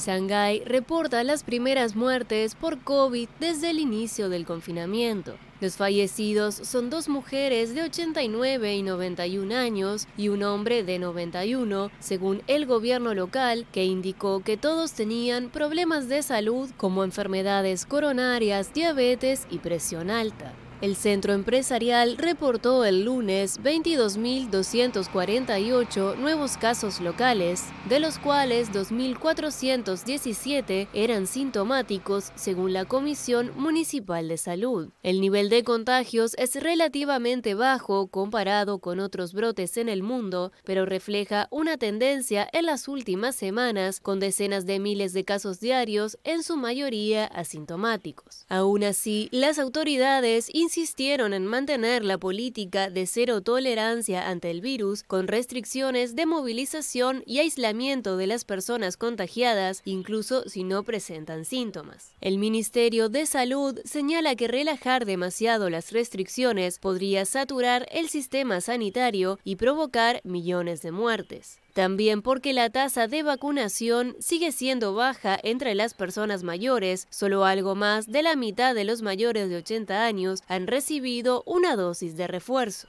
Shanghái reporta las primeras muertes por COVID desde el inicio del confinamiento. Los fallecidos son dos mujeres de 89 y 91 años y un hombre de 91, según el gobierno local, que indicó que todos tenían problemas de salud como enfermedades coronarias, diabetes y presión alta. El centro empresarial reportó el lunes 22.248 nuevos casos locales, de los cuales 2.417 eran sintomáticos según la Comisión Municipal de Salud. El nivel de contagios es relativamente bajo comparado con otros brotes en el mundo, pero refleja una tendencia en las últimas semanas con decenas de miles de casos diarios, en su mayoría asintomáticos. Aún así, las autoridades insistieron en mantener la política de cero tolerancia ante el virus, con restricciones de movilización y aislamiento de las personas contagiadas, incluso si no presentan síntomas. El Ministerio de Salud señala que relajar demasiado las restricciones podría saturar el sistema sanitario y provocar millones de muertes. También porque la tasa de vacunación sigue siendo baja entre las personas mayores. Solo algo más de la mitad de los mayores de 80 años han recibido una dosis de refuerzo.